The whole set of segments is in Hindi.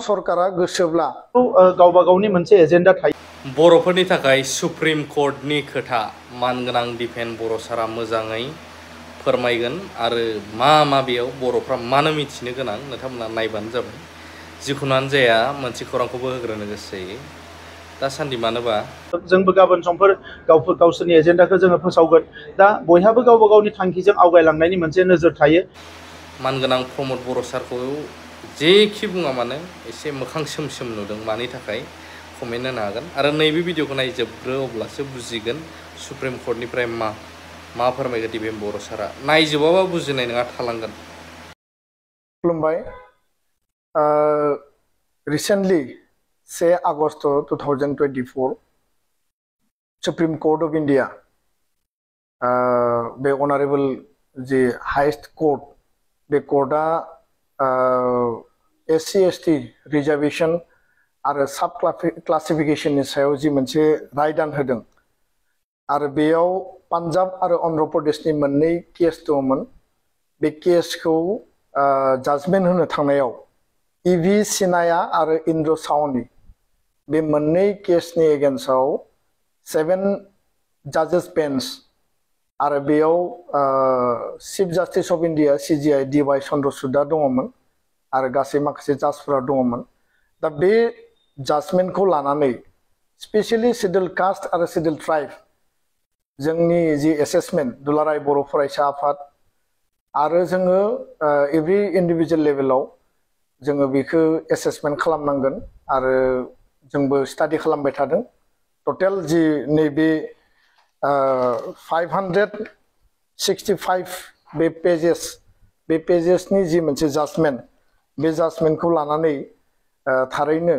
सरकारा गोसोब्ला गावबा गावनि मोनसे एजेन्डा थायो बर'फोरनि थाखाय सुप्रिम कर्टनि खोथा मानगोनां दिफेन बर' सारा मोजाङै फोरमायगोन आरो मा मा बेयाव बर'फ्रा मानो मिथिनो गोनां नोंथांमोना नायबानो जाबाय जिखुनुआनो जाया मोनसे खौरांखौबो होग्रोनो गोसो जायो दासान्दि मानोबा जोंबो गाबोन समफोर गावफोर गावसोरनि एजेन्डाखौ जोङो फोसावगोन दा बयहाबो गावबा गावनि थांखिजों आवगायलांनायनि मोनसे नोजोर थायो मानगोनां प्रमद बर' सारखौ जेखि बुङा मानो एसे मोखां सोम सोम नुदों मानि थाखाय कमेन्ट होनो हागोन आरो नैबे भिडिअखौ नायजोबग्रो अब्लासो बुजिगोन सुप्रिम कर्टनिफ्राय मा मा फोरमायगोन दि बर' सारा नायजोबाबा बुजिनाय नङा थालांगोन खुलुमबाय रिसेन्टलि से August two thousand twenty four Supreme Court of India बे अनारेबल जि हाइस्ट कोर्ट बे कोर्टआ एस सि रिजार्भेसन आरो साब क्लासिफिकेसननि सायाव जि मोनसे रायदान होदों आरो बेयाव पंजाब और अन्ध्र प्रदेशनि मोननै केस दिन बे केसखौ जाजमेन्ट होनो थांनायाव इभि सिनाया और इंद्र सावनि बे मन केस एगेन्स्टआव सेवेन जाजेस बेन्स आरो बेयाव चिफ जास्टिस अफ जी आई डि वाई चन्द्रसुदआ दङमोन आरो गासै माखासे जाजफोरा दङमोन दा बे जाजमेन्टखौ लानानै स्पेसियेलि सिडुल कास्ट आरो सिडुल ट्राइब जोंनि जि एसेसमेन्ट दुलाराय बर' फरायसा आफाद आरो जोङो एभ्रि इन्डिभिजुवेल लेभेलाव जोङो बेखौ एसेसमेन्ट खालामनांगोन आरो जोंबो स्टाडि खालामबाय थादों टटेल जि नैबे फाइभ हान्ड्रेड सिक्सटि फाइभ बे पेजेस जी पेजेसनि जि मोनसे जाजमेन्ट बे जाजमेन्टखौ लानानै थारैनो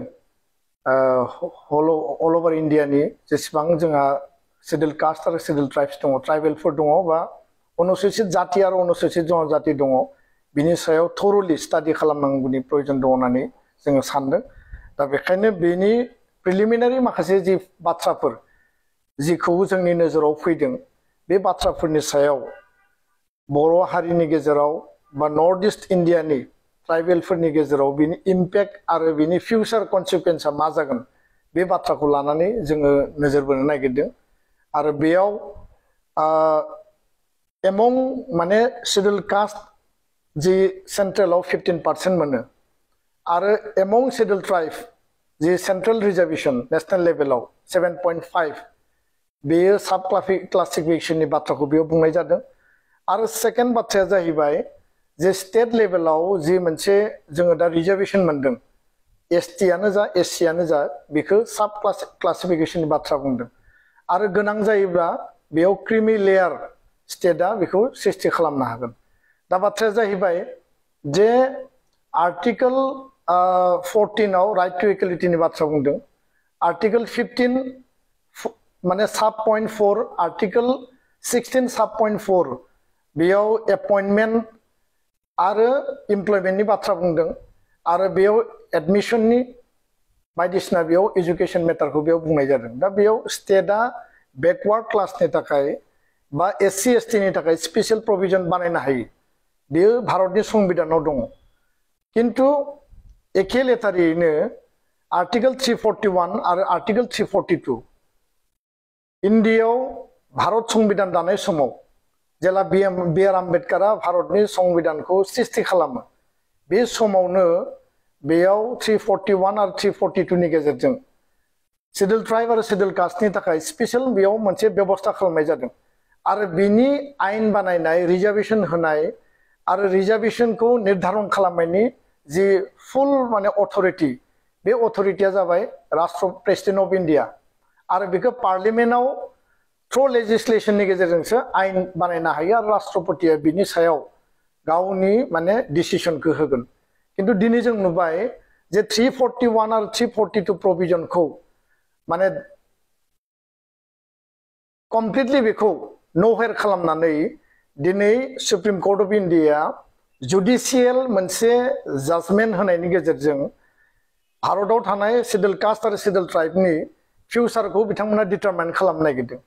अल अल अभार इन्डियानि जेसेबां जोंहा सिडिल कास्ट आरो सिडिल ट्राइब्स दङ ट्राइबेलफोर दङ बा अनुसुचित जाति आरो अनुसुचित जनजाति दङ बिनि सायाव थरलि स्टाडि खालामनांगौनि प्रयोजन दङ होननानै जोङो सानदों दा बेखायनो बेनि प्रिलिमिनारि माखासे जि बाथ्राफोर जिखौ जोंनि नोजोराव फैदों बे बाथ्राफोरनि सायाव बर' हारिनि गेजेराव बा नर्थ इस्ट इन्डियानि ट्राइबेलफोरनि गेजेराव बिनि इम्पेक्ट आरो बिनि फिउचार कनसिकुवेन्सा मा जागोन बे बाथ्राखौ लानानै जोङो नोजोर बोनो नागिरदों आरो बेयाव एमं माने सिडुल कास्ट जि सेन्ट्रेलाव फिफ्टिन पार्सेन्ट मोनो आरो एमं सिडुल ट्राइब जि सेन्ट्रेल रिजार्भेसन नेशनेल लेभेलाव सेभेन पइन्ट फाइभ बेयो सब क्लासिफिकेसननि बाथ्राखौ बेयाव बुंनाय जादों आरो सेकेन्ड बाथ्राया जाहैबाय जे स्टेट लेभेलाव जी मोनसे जो दा रिजार्भेसन मोन्दों एस टियानो जा एस सियानो जा बेखौ साब क्लास क्लासिफिकेसननि बाथ्रा बुंदों आरो गोनां जायोब्ला बेयाव क्रिमि लेयार स्टेटआ बेखौ सृष्टि खालामनो हागोन दा बाथ्राया जाहैबाय जे आर्टिकल फर्टिनाव राइट टु इकुवेलिटिनि बाथ्रा बुंदों आर्टिकल फिफ्टिन माने sub point four article sixteen sub point four बेयाव एपइन्टमेन्ट आरो इमप्लयमेन्टनि बाथ्रा बुंदों और बेयाव एडमिशन बायदिसिना बेयाव एजुकेशन मेटारखौ बेयाव बुंनाय जादों दा बेयाव स्टेटआ बेकवार्ड क्लासनि थाखाय एस सि एस टिनि थाखाय स्पेसियेल प्रभिजन बानायनो हायो बेयो भारतनि संबिधानाव दङ किन्तु एखे लेटारैनो आर्टिकल थ्री फर्टि वान आरो आर्टिकल थ्रि फर्टि टु इन्डियाव भारत संबिधान दानाय समाव जेला बि आर आम्बेडकारा भारतनि संबिधानखौ सृष्टि खालामो बे समावनो बेयाव थ्रि फर्टि वान आरो थ्रि फर्टि टुनि गेजेरजों सिडिल ट्राइब आरो सिडिल कास्टनि थाखाय स्पेसियेल बेयाव मोनसे बेबस्था खालामनाय जादों आरो बिनि आयेन बानायनाय रिजार्भेसन होनाय आरो रिजार्भेसनखौ निर्धारन खालामनायनि जि फुल माने अथरिटि बे अथरिटिया जाबाय राष्ट्र प्रेसिडेन्ट अफ इन्डिया आरो बेखौ पार्लिमेन्टआव थ्र' लेजिस्लेसननि गेजेरजोंसो आयेन बानायनो हायो आरो राष्ट्रपतिया बिनि सायाव गावनि माने डिसिसनखौ होगोन खिन्थु दिनै जों नुबाय जे थ्रि फर्टि वान आरो थ्रि फर्टि टु प्रभिजनखौ माने कमप्लिटलि बेखौ नहेर खालामनानै दिनै Supreme Court of India judicial मोनसे जाजमेन्ट होनायनि गेजेरजों भारताव थानाय सिडुल कास्ट आरो सिडुल ट्राइबनि फिउचारखौ बिथांमोना डिटारमाइन खालामनो नागिरदों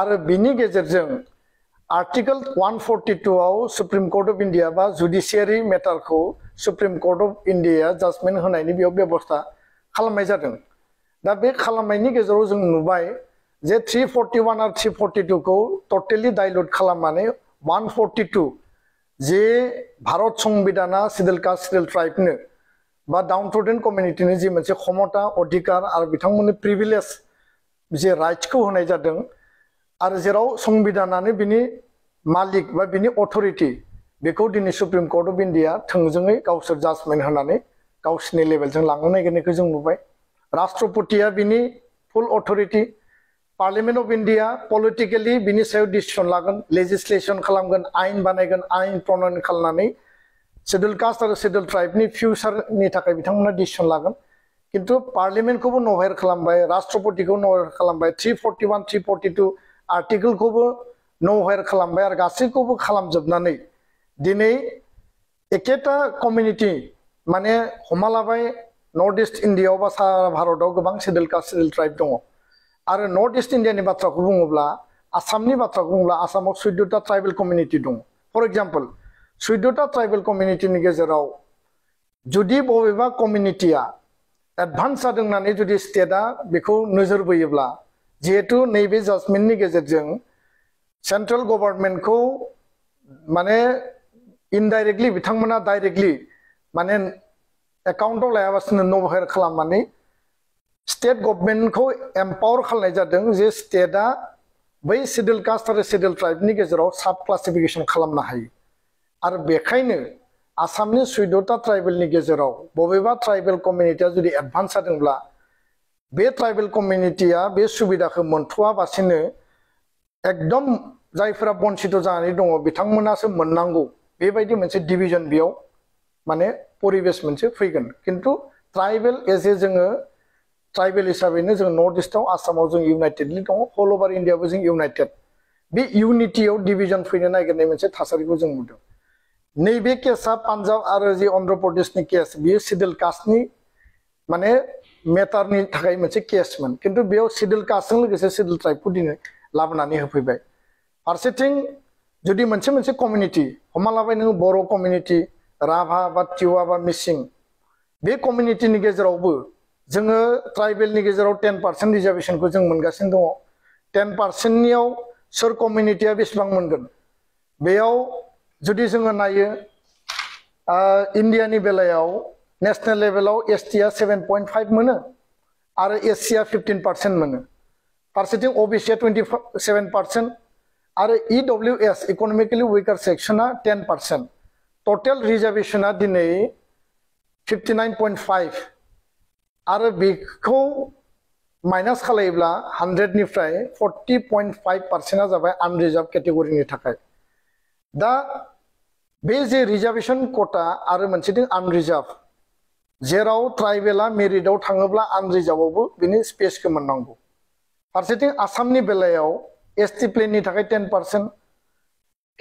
आरो बिनि गेजेरजों आर्टिकल वान फर्टि टुआव सुप्रिम अफ इंडिया बा मेटार को Supreme Court of India judgement होनायनि बेयाव बेबस्था खालामनाय जादों दा बे खालामनायनि गेजेराव जों नुबाय जे थ्रि फर्टि वान आरो थ्रि फर्टि टुखौ टटेलि डाइलुट खालामनानै वान जे भारत संविधाना सिडुल कास्ट ट्राइब ट्राइबनो बा डाउन ट्रडेन कमिउनिटिनि जि मोनसे क्षमता अधिकार आरो बिथांमोननि प्रिभिलेज जे राइट्सखौ होनाय जादों आरो जेराव संबिधानानो बिनि मालिक बा बिनि अथरिटि बेखौ दिनै सुप्रिम कर्ट अफ इन्डिया थोंजोङै गावसोर जाजमेन्ट होनानै गावसिनि लेभेलजों लांनो नागिरनायखौ जों नुबाय राष्ट्रपतिया बिनि full authority parliament of India politically बिनि सायाव डिसिसन लागोन लेजिस्लेसन खालामगोन आइन बानायगोन आइन प्रणयन खालामनानै सिडुल कास्ट आरो सिडुल ट्राइबनि फिउचारनि थाखाय बिथांमोना डिसिसन लागोन खिन्थु पार्लिमेन्टखौबो नवेर खालामबाय राष्ट्रपतिखौ नवेर खालामबाय थ्रि फर्टि आर्टिकल को फर्टि टु आर्टिकेलखौबो नवेर खालामबाय आरो गासैखौबो खालामजोबनानै दिनै एखेथा कमिउनिटि माने हमा लाबाय नर्थ इस्ट इन्डियायाव बा सा भारताव गोबां सिडुल कास्ट सिडुल ट्राइब दङ आरो नर्थ इस्ट इन्डियानि बाथ्राखौ बुङोब्ला आसामनि बाथ्राखौ बुङोब्ला आसामाव सुइद्दता ट्राइबेल कमिउनिटि दङ फर एक्जाम्पल सुद्द'था ट्राइबेल कमिउनिटिनि गेजेराव जुदि बबेबा कमिउनिटिया एडभान्स जादों होननानै जुदि स्टेटआ बेखौ नोजोर बोयोब्ला जिहेथु नैबे जाजमेन्टनि गेजेरजों सेन्ट्रेल गभार्नमेन्टखौ माने इनडाइरेक्टलि बिथांमोना डाइरेक्टलि माने एकाउन्टाव लायाबासिनो नभार खालामनानै स्टेट गभर्नमेन्टखौ एम्पावर खालामनाय जादों जे स्टेटा बै सिडुल कास्ट आरो सिडुल ट्राइबनि गेजेराव साब क्लासिफिकेसन खालामनो हायो और बेखायनो आसामनि सुइद'ता ट्राइबेलनि गेजेराव बबेबा ट्राइबेल कमिउनिटिया जुदि एडभान्स जादोंब्ला बे ट्राइबेल कमिउनिटिया बे सुबिदाखौ मोनथ'वाबासिनो एकदम जायफोरा बनसित' जानानै दङ बिथांमोनासो मोननांगौ बेबायदि मोनसे डिभिजन बेयाव माने परिबेस मोनसे फैगोन खिन्थु ट्राइबेल एज ए जोङो ट्राइबेल हिसाबैनो जों नर्थ इस्टआव आसामाव जों इउनाइटेडलि दङ हल अभार इन्डियाबो जों इउनाइटेड बे इउनिटियाव डिभिजन फैनो नागिरनाय मोनसे थासारिखौ जों नुदों नैबे केसा पंजाब और जी अन्ध्र प्रदेशनि केस बियो सिडिल कास्टनि माने मेटारनि थाखाय मोनसे केसमोन खिन्थु बेयाव सिडिल कास्टजों लोगोसे सिडिल ट्राइबखौ दिनै लाबोनानै होफैबाय फारसेथिं जुदि मोनसे मोनसे कमिउनिटि हमना लाबाय नोङो बर' कमिउनिटि राभा बा टिवा बा मिसिं बे कमिउनिटिनि गेजेरावबो जोङो ट्राइबेलनि गेजेराव टेन पार्सेन्ट रिजार्भेसनखौ जों मोनगासिनो दङ टेन पार्सेन्टनियाव सोर कमिउनिटिया बेसेबां मोनगोन बेयाव जुदि जोङो नायो इन्डियानि बेलायाव नेशनेल लेभेलाव एस टिआ सेभेन पॉइंट फाइव मोनो आरो एस सिआ फिफ्टिन पार्सेन्ट मोनो फारसेथिं अ बि सिआ टुवेन्टि सेभेन पार्सेन्ट आरो E W S economically weaker सेक्सना टेन पार्सेन्ट टटेल रिजार्भेसना दिनै फिफ्टि नाइन पइन्ट फाइव और बेखौ माइनास खालायोब्ला हंड्रेड फर्टि पइन्ट फाइभ पार्सेन्टआ जाबाय आनरिजार्भ केटेगरिनि थाखाय दा बे जे रिजार्भेसन कटा आरो मोनसे दं आनरिजार्भ जेराव ट्राइबेला मेरिटआव थाङोब्ला आनरिजार्भआवबो बिनि स्पेसखौ मोननांगौ फारसेथिं आसामनि बेलायाव एस टि प्लेननि थाखाय टेन पार्सेन्ट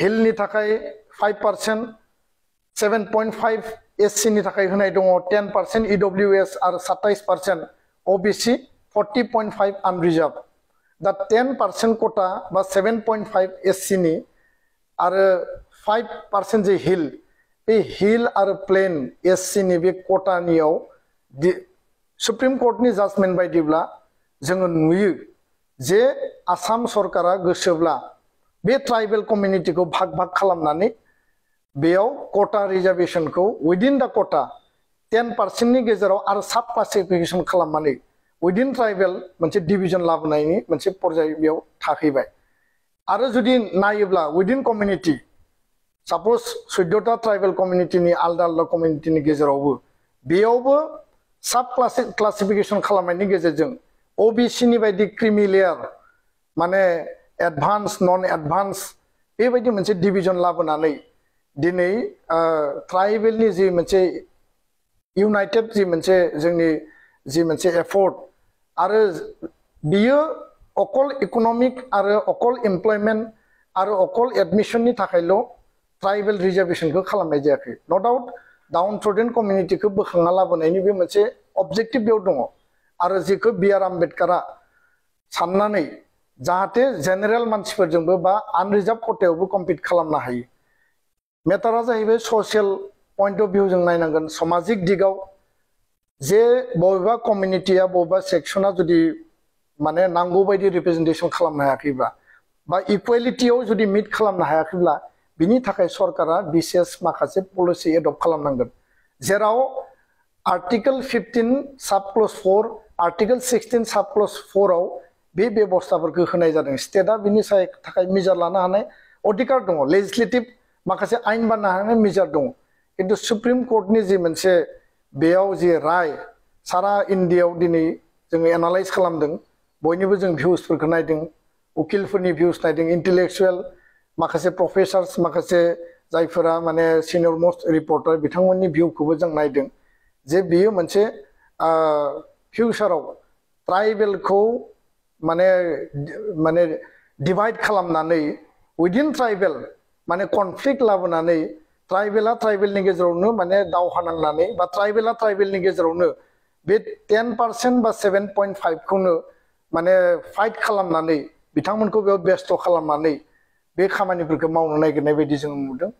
हिलनि थाखाय five percent seven point five S सिनि थाखाय होनाय दङ टेन पार्सेन्ट इ एस आरो साताइस percent O B C forty point five unreserved दा टेन पार्सेन्ट कटा बा सेभेन पइन्ट फाइभ एस सिनि आरो फाइव पार्सेन्ट जे हिल बे हिल आरो प्लेन एस सि नि बे कटानियाव सुप्रिम कर्टनि जाजमेन्ट बायदिब्ला जोङो नुयो जे आसाम सरकारा गोसोब्ला बे ट्राइबेल कमिउनिटिखौ भाग भाग खालामनानै बेयाव कटा रिजार्भेसनखौ उइदिन दा कटा टेन पार्सेन्टनि गेजेराव आरो साब क्लासिफिकेसन खालामनानै उइदिन ट्राइबेल मोनसे डिभिजन लाबोनायनि मोनसे पर्याय बेयाव थाहैबाय आरो जुदि नायोब्ला उइदिन कमिउनिटि সাপোজ চৈধ্যটা ট্ৰাইবেল কমিউনিটিनि आलदा आलदा कमिउनिटिनि गेजेरावबो बेयावबो साब क्लासि क्लासिफिकेसन खालामनायनि गेजेरजों अ बि सिनि बायदि क्रिमि लेयार माने एडभान्स नन एडभान्स बेबायदि मोनसे डिभिजन लाबोनानै दिनै ट्राइबेलनि जि मोनसे इउनाइटेड जि मोनसे जोंनि जि मोनसे एफर्ट आरो बियो अकल इकनमिक आरो अकल एमप्लयमेन्ट आरो अकल एडमिसननि थाखायल' ट्राइबल रिजार्वेशन खालामनाय जायाखै न' डाउट डाउन ट्रडेन कमिउनिटिखौ बोखांना लाबोनायनि बे मोनसे अबजेक्टिभ बेयाव दङ आरो जेखौ बि आर आम्बेडकारा साननानै जाहाथे जेनेरेल मानसिफोरजोंबो बा आनरिजार्भ खथायावबो कम्पिट खालामनो हायो मेटारा जाहैबाय ससियेल पइन्ट अफ भिउ जों नायनांगोन समाजिक दिगाव जे बबेबा कमिउनिटिया बबेबा सेक्सना जुदि माने नांगौ बायदि रिप्रेजेन्टेसन खालामनो हायाखैब्ला बा इकुवेलिटियाव जुदि मिट खालामनो हायाखैब्ला बिनि थाखाय सरकारा बिसेस माखासे पलिसि एडप्ट खालामनांगोन जेराव आर्टिकेल फिफ्टिन साब क्लस फर आर्टिकेल सिक्सटिन साब क्लस फराव बे बेबस्थाफोरखौ होनाय जादों स्टेटआ बिनि थाखाय मेजार लानो हानाय अधिकार दङ लेजिस्लेटिभ माखासे आयेन बानायनो हानाय मेजार दङ खिन्थु सुप्रिम कर्टनि जि मोनसे बेयाव जि राय सारा इन्डियायाव दिनै जोङो एनालाइज खालामदों बयनिबो जों भिउसफोरखौ नायदों उकिलफोरनि भिउस नायदों इन्टेलेक्सुवेल माखासे प्रफेसार्स माखासे जायफोरा माने सिनियर मस्ट रिपर्टार बिथांमोननि भिउखौबो जों नायदों जे बियो मोनसे फिउचाराव ट्राइबेलखौ माने माने डिभाइड खालामनानै उइदिन ट्राइबेल माने कनफ्लिक्ट लाबोनानै ट्राइबेला ट्राइबेलनि गेजेरावनो माने दावहा नांनानै बा ट्राइबेला ट्राइबेलनि गेजेरावनो बे टेन पार्सेन्ट बा सेभेन पइन्ट फाइभखौनो माने फाइट खालामनानै बिथांमोनखौ बेयाव बेस्थ' खालामनानै बे खामानिफोरखौ मावनो नागिरनाय बायदि नुदों